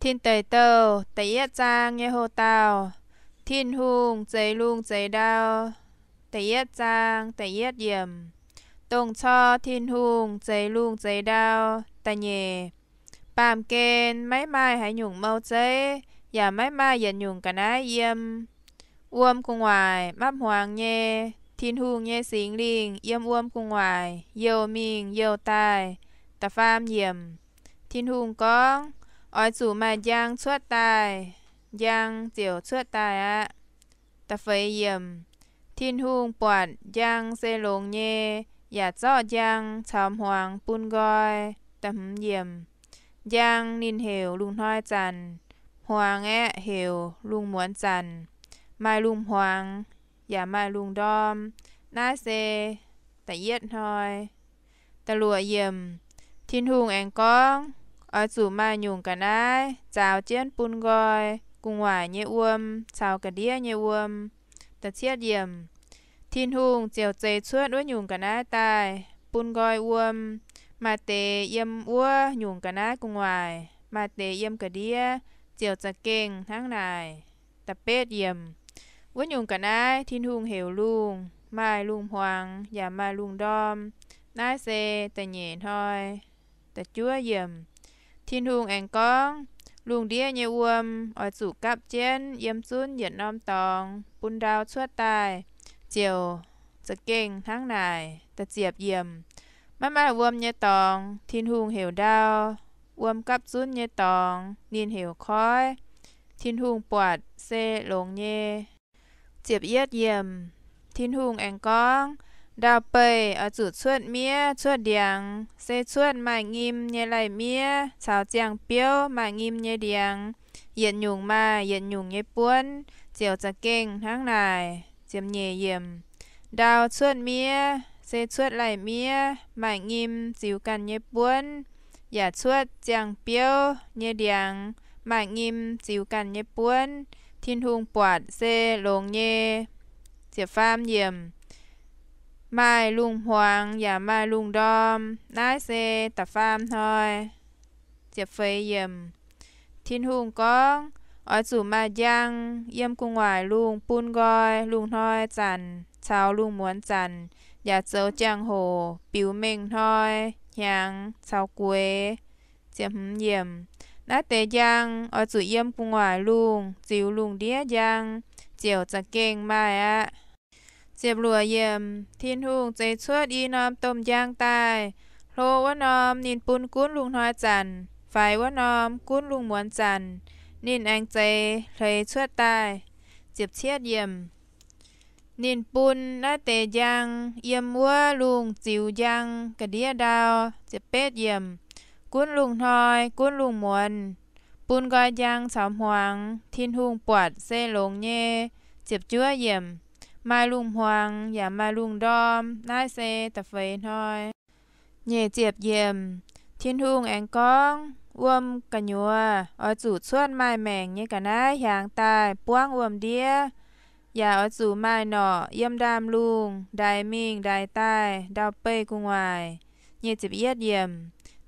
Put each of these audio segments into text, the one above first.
thiên tề tàu tẩy yết trang nghe hồ tàu thiên hùng giấy lung giấy đao tẩy yết trang tẩy yết điểm tông cho thiên hùng giấy lung giấy đao tà nhề bàm kên máy mai hãy nhủng mau giấy và máy mai dần nhủng cả ná yêm uôm cùng ngoài mắp hoàng nhê thiên hùng nhê xính linh yêm uôm cùng ngoài yêu mình yêu tài tà pham yểm thiên hùng con อจูมายังชั่วตายยะเฟยเยี่ยมทินหุงปวดยังเซลงเย อย่าจอดยังชามหวงปุนกอยตะหมเยี่ยมยังนินเหวลุงห้อยจันหวงแอะเหวลุงหมวนจันไม่ลุงหวงอย่าไม่ลุงดอม น่าเซแต่เย็ดหอย ตะลัวเยี่ยมทินหุงแองก้อง ở dù mà nhung cả nái chào chiến bún gọi cùng ngoài nhẹ uom chào cả đĩa nhẹ uom tật thiết điểm thiên hùng chiều chế chuốt đuối nhung cả nái tài bún gọi uom mà tề yêm ua nhung cả nái cùng ngoài mà tề yêm cả đĩa chiều chặt kênh tháng này tập bết yêm uốn nhung cả nái thiên hùng hiểu luôn mai luôn hoàng và mai luôn đom nái xe tề nhẹ thôi tật chúa yêm ทินหุงแองกอง ลุงเดียเยวมออจูกับเจนเยี่ยมซุนเหยียดน้อมตอง ปุนดาวชั่วตาย เจียวจะเก่งทั้งนายแต่เจียบเยี่ยมมามาวมเยตอง ทินหุงเหวดาววมกับซุนเยตอง นินเหวคอย ทินหุงปวดเซหลงเย เจียบเยียดเยี่ยม ทินหุงแองกองดาวเปยอาจุดชวดเมียชวดเดียง เซชวดไมางิมเยไหลเมียสาวเจียงเปียวไมางิมเยเดียงเย็นหยุงมาเย็นหยุงเยป้วน เจียวจะเก่งทั้งนายเจียมเยเยี่ยมดาวชวดเมียเซชวดไหลเมียไมางิมจิวกันเยป้วนอย่าชวดเจียงเปียวเยเดียงไมางิมจิวกันเยป้วน ทินทุงปวดเซลงเยเจียฟ้ามเยี่ยมไม่ลุงพวงอย่ามาลุงดอมนายเซตะฟาร์มทอยเจ็บเฟยเยี่ยมทิ้นหุงก้องอ๋อยู่มายังเยี่ยมกุงหวายลุงปุ้นก้อยลุงท้อยจันเช้าลุงม้วนจันอย่าเจ้าจังโหปิวเม่งท้อยยังเช้ากวยเจียบเยี่ยมนาเตยังอ๋อยู่เยี่ยมกุงหวายลุงจิวลุงเดียยังเจียวจะเก่งไมอะเจ็บหลัวเยี่ยม ทินหุงใจชวดอีนอมต้มยางตายโลวะนอมนินปุนกุ้นลุงน้อยจันฝ่ายวะนอม กุ้นลุงหมวนจันนินแองใจเลยชวดตาย เจ็บเชียดเยี่ยม นินปุนน่าเตยังเยี่ยมวัวลุงจิวยังกระเดียดาว เจ็บเป็ดเยี่ยม กุ้นลุงทอย กุ้นลุงหมวน ปุนกอยยังสามหวัง ทินหุงปวดเซหลงเย่เจ็บจัวเยี่ยม mai lùng h o à อย่ามาลุงดอมน่ายเซตะเฟยน้อย เหย่เจียบเยี่ยมทิ้นทุ่งแองก้องอ้วมกะยัวออจูดช่วนไม้แมงเนี่ยกะนะหยางตายป้วงอ้วมเดียอย่าออจูไม้หน่อเยี่ยมดามลุง ได้มิงไดใต้ดาวเป้กุงวายเหี่ยจิบเยียดเยี่ยม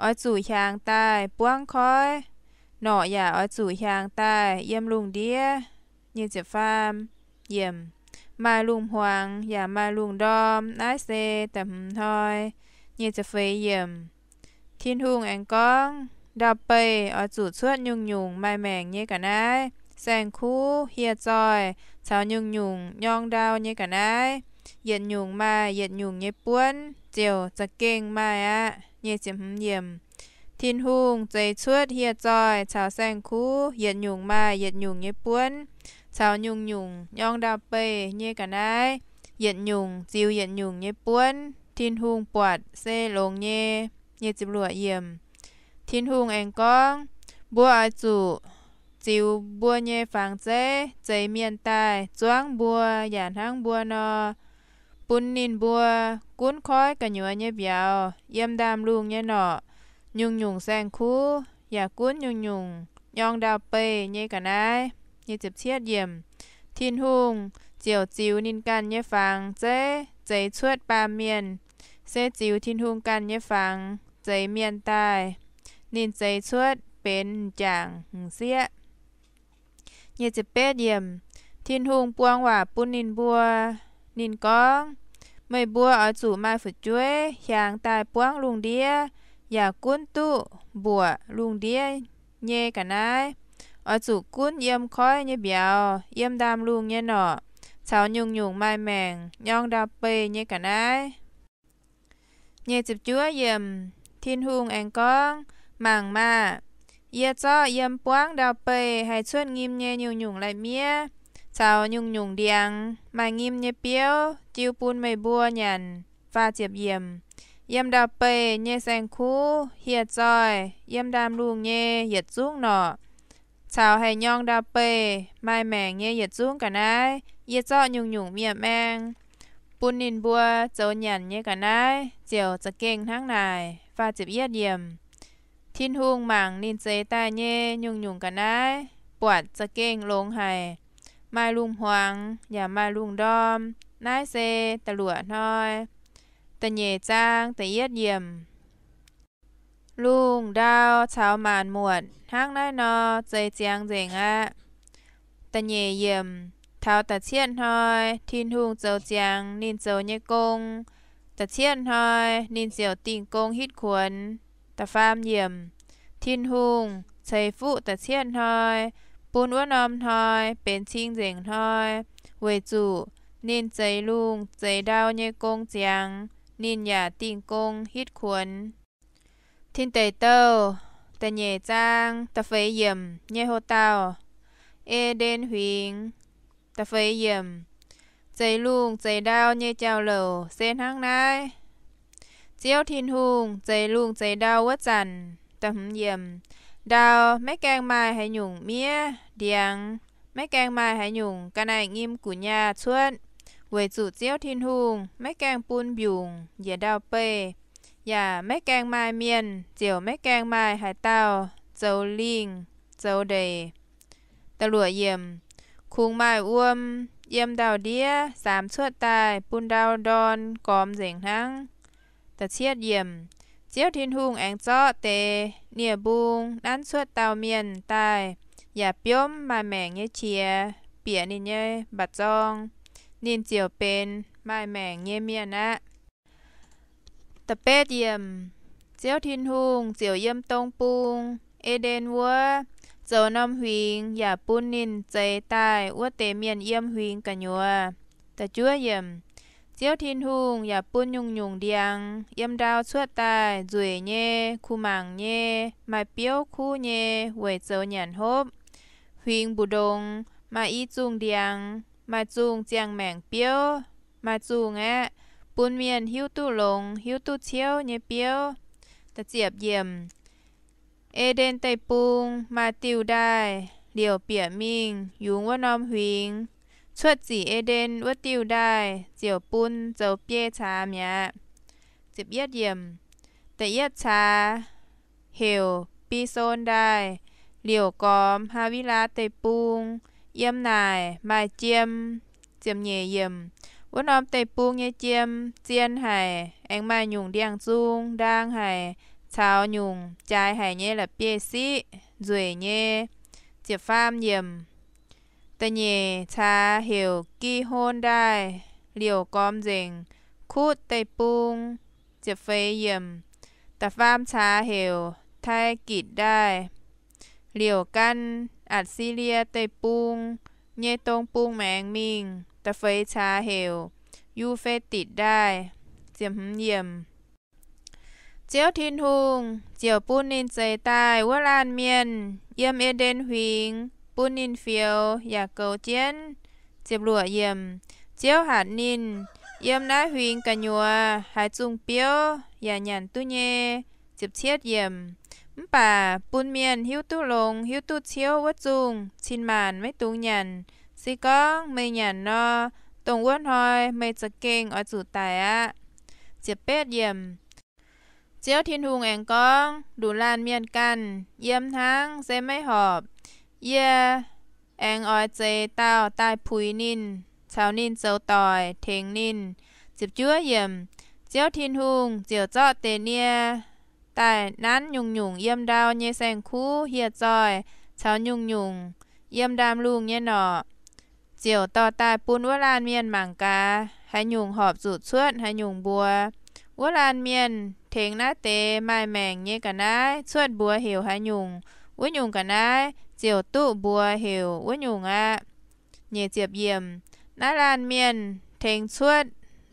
อ้อยจู่ยางตายป้วงคอยหน่ออย่าอ้อยจู่ยางตายเยี่ยมลุงเดียยืนจะฟาร์มเยี่ยม มาลุงหวงอย่ามาลุงดอมนายเซแต่หทอยยืนจะเฟยเยี่ยมทิ้นหุงแองก้อง ดับไปอ้อยจู่ชวดยุงยุงไม่แมงเยี่ยกันนายแสงคู่เฮียจอยชาวยุงยุงยองดาวเยี่ยกันนายเหยียดยุงมาเหยียดยุงเยี่ยป้วน เจียวจะเก่งมาอะเยเจียมเยี่ยมทินหุงใจชวดเฮียจอยชาวแซงคู เหยียดหยุงมาเหยียดหยุงเยป้วน ชาวหยุงหยุงยองดาเปยเยกันไอเหยียดหยุงจิวเหยียดหยุงเยป้วน ทินหุงปวดเซ่ลงเยเยจิบหลัวเยี่ยม ทินหุงแองก้อง บัวอาจุจิวบัวเยฟังเจใจเมียนตายจ้วงบัวหยานหั้งบัวนอปุ่นนินบัวกุ้นคอยกันอยู่เยเบียวเยี่ยมดามลุงเียเนาะยุ่งยุ่งแซงคู่อย่ากุ้นยุ่งยุ่งยองดาวเปยเียกันไดเยจับเชียดเยี่ยม ทินหุงเจียวจิวนินกันเียฟังเจ้เจชวดปาเมียนเซจิวทินหุงกันเียฟังเจเมียนตาย นินเจชวดเป็นจางเสียเียจับเป็ดเยี่ยม ทินหุงปวงว่าปุ่นนินบัวนินกอง ไม่บัวอาจู่มาฝึกจ้วยยางตายป้วงลุงเดีย อย่ากุ้นตุ้บัวลุงเดียเยกันนายอาจู่กุ้นเยี่ยมคอยเย่เบียว เยี่ยมดามลุงเย่หนอเสายุงยุงไม่แมงยองดาเปยเย่กันนายเยจิบจ้วยเยี่ยมทินหุงแองกองมังมาเย่จ้อเยี่ยมป้วงดาเปยให้ชวนงิมเย่ยุงยุงไรเมียชาวยุงยุงเดียงมางิมเยเปียวจิวปูนไม่บัวหยันฟาเจียบเยี่ยมเยี่ยมดาเปยเยแสงคูเฮียดจอยเยี่ยมดามลุงเยเหยียดจุ้งหนอชาวให้ยองดาเปยไม่แมงเยเหยียดจุ้งกันนายเยเจาะยุงยุงเมียแมงปูนนินบัวโจนหยันเยกันนายเจียวจะเก่งทั้งนายฟาเจียบเยียดเยี่ยม ทิ้นหุงหมังนินเจตายเยยุงยุงกันนายปวดจะเก่งลงไห้มาลุงหวงอย่ามาลุงดอมนายเซตะหลัวน้อยตะเหยจ้างตะเยียดเยี่ยมลุงดาวชาวมานหมวดห้างนายนอเจยเจียงเจงอะตะเหยเยี่ยมเท้าตะเชียนห้อยทินหุงเจ้าเจียงนินเจ้าเยกงตะเชียนห้อยนินเสียวติงกงฮิดขวนตะฟามเยี่ยมทินหุงใช้ฟุตะเชียนห้อยปุนว่านำทายเป็นชิงเสียงทายเวจูนินใจลุงใจดาวเยกงเจียงนินอย่าติ่งกงฮิดขวนทินเตเต้าแต่เหยจางตะเฟยเยี่ยมเยโฮเต้าเอเดนหวิงตะเฟยเยี่ยมใจลุงใจดาวเยเจ้าเหล่าเซนห้างนายเจ้าทินหุงใจลุงใจดาววะจันตะหมเยี่ยมดาวแม่แกงมาให้หยุ่งเมียเดียงแม่แกงมาให้หยุ่งกันไอยงิมกุญญาชวนเวยจูเจียวทินหุงแม่แกงปูนบุงอย่าดาวเปอย่าแม่แกงมาเมียน เจียวแม่แกงมาหายเต้าเจ้าลิงเจ้าเดยตะหลัวเยี่ยม คุงไม้อ้วม เยี่ยมดาวเดียสามชวดตายปุนดาวดอน กอมเสียงทั้งตะเชียดเยี่ยมเจียวทินหุงแองจาะเตเนียบุงนั้นสวดเตาเมียนตายอย่าเปียมมาแมงเยเชีย เปียนินเยบัดจองนินเจียวเป็นมาแมงเยเมียนะตะเป็ดเยี่ยม เจียวทินหุงเจียวเยี่ยมตรงปุงเอเดนวัวเจ้านำหวิงอย่าปุ้นนินใจตายว่าเตเมียนเยี่ยมหวิงกันยัวแต่จัวเยี่ยมเจียวทินหุงอย่าปุ้นยุงยุงเดียง เยี่ยมดาวชั่วตายจุยเนยคูหมังเนยมาเปียวคู่เนยเหวยเจอหยันฮบหิงบุดง มาอีจุงเดียง มาจุงเจียงแมงเปียว มาจุงแอะปุ้นเมียนหิ้วตู้ลงหิ้วตู้เชี่ยวเนยเปียวตะเจียบเยี่ยม เอเดนไตปุงมาติวได้เดี่ยวเปียมิงยุงว่านอมหิง出自一定我丢ได้เจียวปุ้นเจียวเปี้ยชาเมียสิบเยียดเยี่ยมแต่เยียดชาเหี่ยวปีโซนได้เหลี่ยวกอมฮาวิลาเตปุงเยี่ยมนายมายเจียมเจียมเย่เยี่ยมวุ้นอมเตปุงเย่เจียมเจียนไห่แองมาหยุ่งเดียงจุงด่างไห่ชาวหยุ่งใจไห่เย่ละเปี้ยซิรวยเย่เจียบฟามเยี่ยมต่เยชาเหี่ยวกี่ฮนได้เหลี่ยวก้อมเจงคูดไตปุงเจะเฟยเยี่ยมต่ฟ้ามชาเหี่ยวไทยกิดได้ เหลี่ยวกันอัดซีเรียไตปุงเยตรงปุงแมงมิงต่เฟยชาเหี่ยวยูเฟติดได้ เจียมเยี่ยม เจียวทินทุงเจียวปุ้นนินใจตายวลานเมียน เยี่ยมเอเดนหวิงปุ่นนินเฟียวอยากเกาเจียนเจ็บหลัวเยี่ยมเจียวหาดนินเยี่ยมน้าหวิงกันยัวหายจุงเปียวอย่าหยันตุ้เยเจ็บเชียดเยี่ยมป่าปุ่นเมียนหิ้วตู้ลงหิ้วตู้เชียววัดจุงชินมานไม่ตุงหยันสิก้องไม่หยันนอตรงว้วนหอยไม่จะเก่งอจูตายอะเจ็บเป็ดเยี่ยมเจ้าทินหุงแองก้องดูลานเมียนกันเยี่ยมทั้งเซไม่หอบเย่แองออยเจเต้าใต้พุยนิน ชาวนินเจ้าตอย เทงนินจิบจั่วเยี่ยม เจียวทินหุง เจียวเจาะเตเนียแต่นั้นยุงยุง เยี่ยมดาวเยแสงคู่เฮียจอย ชาวยุงยุง เยี่ยมดามลุงเนยหนอเจียวต่อตายป้นวลานเมียนหมังกา ให้ยุงหอบสุดชวดให้ยุงบัววลานเมียน เทงหน้าเตไม้แมงเนยกันได้ชวดบัวเหวให้ยุงวุ้ยุงกันได้เจียวตู้บัวเหวว่วนอยู่งะเหนียเจียบเยี่ยม นาลานเมียนเทงชวด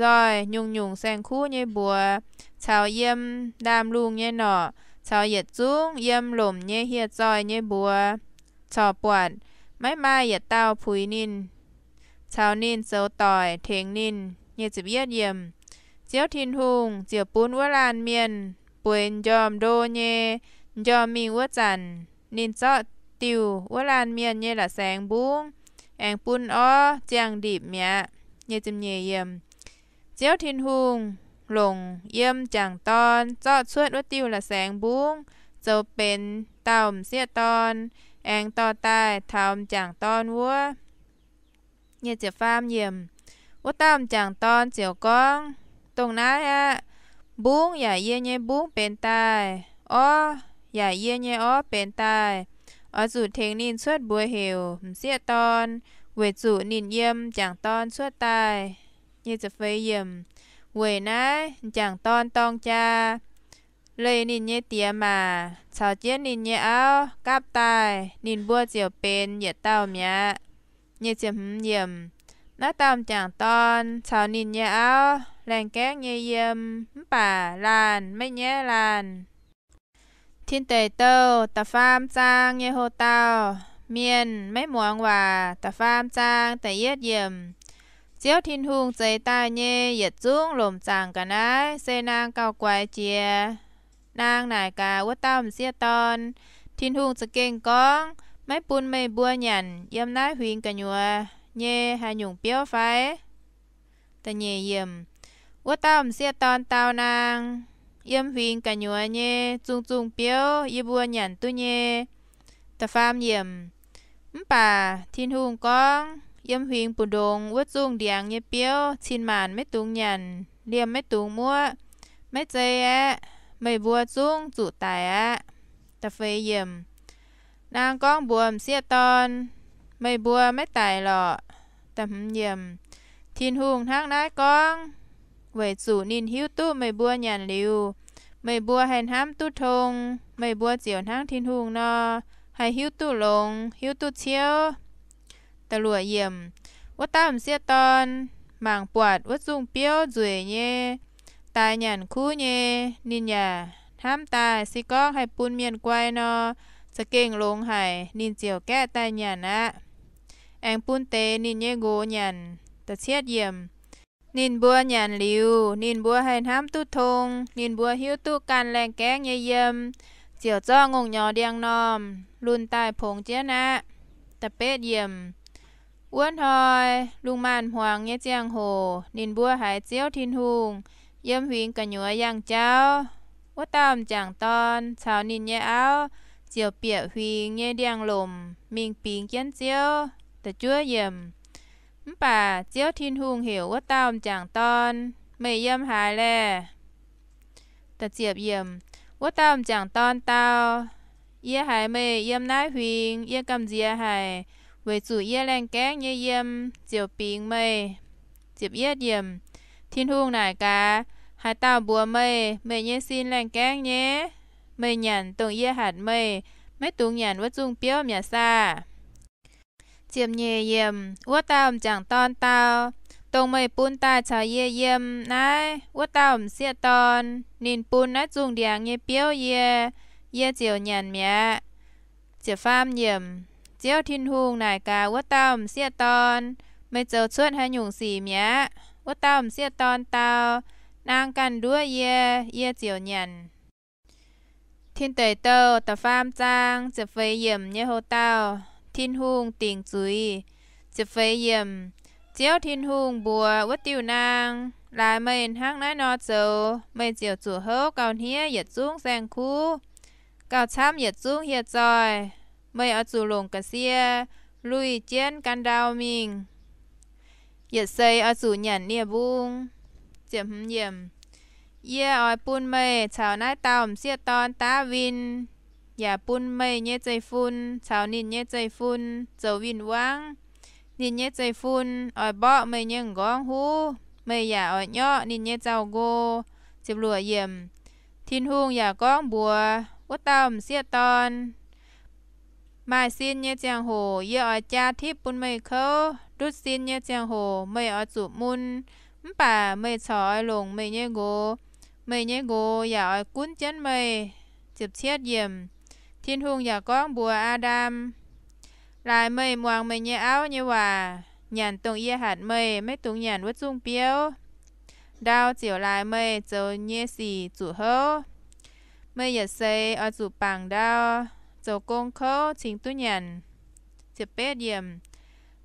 จอยยุงยุงแซงคู่เนยบัว ชาวเยี่ยมดามลุงเยหน่อชาวเหยียดจุ้งเยี่ยมหล่มเนยเฮียจอยเนยบัวชาวปวดไม่มาเหยียดเต้าผุยนิน ชาวนินเซาต่อย เทงนินเยจีบเยียดเยี่ยม เจียวทินหุงเจียวปุ้นวลานเมียน ปวยยอมโดเนยยอมมีวัวจันนินเจาะติววลานเมียนเยละแสงบุ้ง แองปุนอ้อเจียงดิบเมียเยจมเยเยี่ยม เจ้าทินหุง หลง เยี่ยมจังตอนจอดชวดว่าติวละแสงบุ้งจะเป็นเต่าเสียตอน แองต่อตายทำจังตอนวัว เยจะฟามเยี่ยมว่าตามจังตอนเจียวก้อง ตรงนั้นฮะบุ้งอย่าเยี่ยเยบุ้งเป็นตายอ้ออย่าเยี่ยเยอ้อเป็นตายอาจูดเทงนินสวดบัวเหวเสียตอน เวจูนินเยี่ยมจางตอนสวดตายเยจะเฟยเยี่ยมเวนะจางตอนตองจาเลยนินเยเตียมา ชาวเจียนนินเยเอากาบตาย นินบัวเจียวเป็นเหยียเต้าเมียเยจจหยมเยี่ยมน้าตามจางตอน ชาวนินเยเอาแรงแก้งเยเยี่ยมป่าลานไม่แย่ลานทินเตเตอตาฟามจางเยโฮเตาเมียนไม่หมวงว่าตาฟามจางแต่เยียดเยี่ยม เจ้าทินหุงใจตาเยเหยียดจุ้งหลมจางกันนะเซนางเก่ากวายเจียนางนายกาวัาต้มเสียตอน ทินหุงจะเก่งก้อง ไม่ปุ่นไม่บัวหยัน เยี่ยมน้าหุงกันยัวเยหาหยุ่งเปี้ยวไฟแต่เยเยี่ยมวัาต้มเสียตอนเตานาง yếm huynh cả nhua nhé trung trung biểu y bùa nhận tu nhé ta pham yếm bà thiên hùng con yếm huynh bù đồng vớt chung điang nhé biểu xin màn mấy tung nhận liêm mấy tung mua mấy dây á mày bùa chung chủ tài á ta phê yếm nàng con buồm xia tôn mày bùa mấy tài lọ ta tầm yếm thiên hùng thác nái con วยูนิน主ิวตู้ไม่บัวหยันลิวไม่บัวให้ห้ามตู้ทงไม่บัวเจียวทั้งทินหุงนอให้หิวตู้ลงหิวตู้เชียวตะลัวเยี่ยม ว่าตามเสียตอนหม่างปวดว่าจุงเปียวจุยเนยตายหยันคู่เนยนินยาห้ามตายสิก็งให้ปูนเมียนกวายนอจะเก่งลงหายนินเจียวแก้ตายหยันนะแองปูนเตนินเยโกหยันตะเชียดเยี่ยมนินบัวหยันหลิวนินบัวให้ท้ำตุ้ทงนินบัวหิ้วตุ้กันแรงแกงเยี่ยม เจียวจ้องงยอเดียงนอมลุนตายผงเจ้านะ ตะเป็ดเยี่ยมอ้วนหอย ลุงมานหวงเงี้ยเจียงโห นินบัวหายเจียวทินหุงเยี่ยมหิงกันหัวย่างเจ้า ว่าตามจางตอนชาวนินเยเอาเจียวเปียกหิงเยเดียงลม มิงปิงเจี้ยนเจียวแต่จัวเยี่ยม bà chiếu thiên hùng hiểu quá tao chẳng ton mày yếm hài lè ta diệp yếm quá tao chẳng ton tao yê hài mày yếm nái huyền yê cầm dìa hài về chủ yê lên cát yê yếm diều bình mày diệp yếm thiên hùng này cả hai tao bùa mày mày nhé xin lên cát nhé mày nhàn tổng yê hạt mày mấy tụng nhàn vất dung biếu nhà xa จียมเยเยี่ยมว่าตามจังตอนเตาตรงไม่ปูนตาชาเยเยี่ยมนายว่าตามเสียตอน นินปูนนะจุงเดียงเยเปียวเยเยเจียวหยันเมียเจียฟามเยี่ยม เจียวทินหูงนายกาว่าตามเสียตอน ไม่เจอชวนหาหยุงสีเมียว่าตามเสียตอนเตา นางกันด้วยเยเยเจียวหยันงเเตตตยยฟาามจจ天地道，ยมเยโฮเตาทิ้นหุงติ่งจุยจะเฟยเยม เจียวทิ้นหุงบัววัดติวนางลายเมนฮักน้อยนอเจ้าไม่เจียวจู่เฮาเกาเฮียหยัดจุ้งแซงคู่เกาช้ำหยัดจุ้งเฮียจอยไม่เอาจู่ลงกระเสียลุยเจียนกันดาวมิงหยัดเซยเอาจู่หยันเนี่ยบุ้งเจียมเยี่ยมเย่ออยปุ่นเมยชาวนายตาอมเสียตอนตาวินอย่าปุ้นไม่เย่ใจฟุนชาวนินเย่ใจฟุนเจวินว่างนินเย่ใจฟุนอ่อยเบาะไม่เย่งก้องหูไม่อย่าอ่อยย่อนินเย่เจ้าโกจิบลัวเยี่ยมทินหุงอย่าก้องบัวว่าตามเสียตอนมาซินเย่เจียงโหเย่อ่อยจ้าทิพปุ้นไม่เขาดุดซินเย่เจียงโหไม่อ่อยจุมุนป่าไม่ชอยลงไม่เย่โกไม่เย่โกอย่าอ่อยกุ้นเจนไม่จิบเชียดเยี่ยม thiên hương và con bùa Adam lại mây muang mây nhẹ áo như hòa nhàn tông ye hạt mây mấy tung nhàn vất dung biếu đao chiều lại mây giờ nhẹ xì chủ hơ mây giờ xây ở chủ bằng đao giờ công khâu chính tu nhàn chụp bé điểm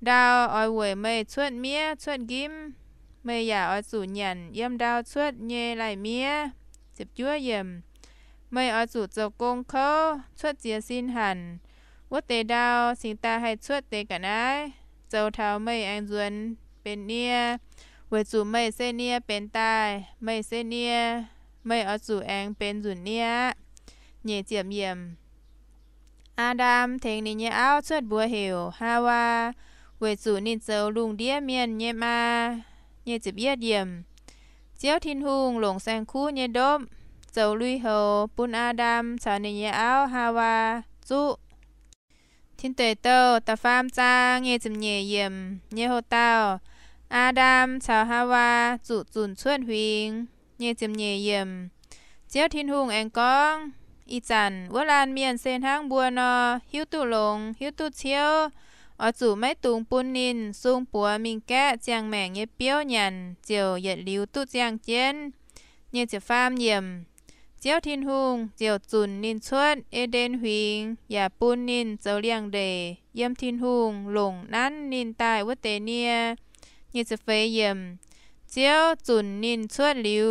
đao ở quầy mây chuột mía chuột kim mây giả ở chủ nhàn yếm đao chuột nhẹ lại mía chụp chúa điểm ไม่เอาจุดจะกงเขาชวดเจียสินหันวัดเตดาวสิงตาให้ชวดเตกันนอเจ้าเท้าไม่อังจวนเป็นเนียเวจูไม่เสเนียเป็นตายไม่เสเนียไม่เอาจูแองเป็นจุนเนียเหยเจียมเยี่ยม อาดามเทงนี่เนี่ยเอาชวดบัวเหวฮาวาเวจูนิเจ้าลุงเดียเมียนเยมาเยจิบเยียเยี่ยม เจียวทินหุงหลงแซงคู่เยดมเจ้าลุยเฮอปุนอาดามสาวนิยาอาฮาวาจุทินเตยเตตาฟามจางเงจิมเยเยี่ยมเยโฮเต้าอาดามชาวฮาวาจุจุนชวนหวิงเยจิมเยเยี่ยมเจ้าทินหุงแองกองอีจันวลานเมียนเซนห้างบัวนอฮิวตุลงฮิวตุเชียวอจูไม่ตุงปุนนินซุงปัวมิงแกะเจียงแมงเยเปียวหยันเจียวเหยัดลิวตุเจียงเจียนเยจะฟามเยี่ยมเจียวทินหุงเจียวจุนนินชวนเอเดนหวิงอย่าปูนนินเจียวเลียงเดเยี่ยมทินหุงหลงนั้นนินตายวัเตเนียนี่จะเฟยเยี่ยมเจียวจุนนินชวนลิว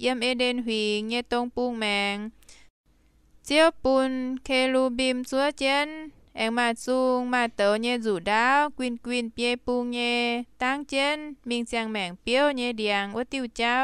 เยี่ยมเอเดนหวิงเยตงปุ้งแมงเจียวปุนเคลูบิมชัวเจนแองมาซุงมาเตอเยจูดาวกวินกวินเปียปูเยตั้งเจนมิงเจียงแมงเปียวเยเดียงวัติวเจ้า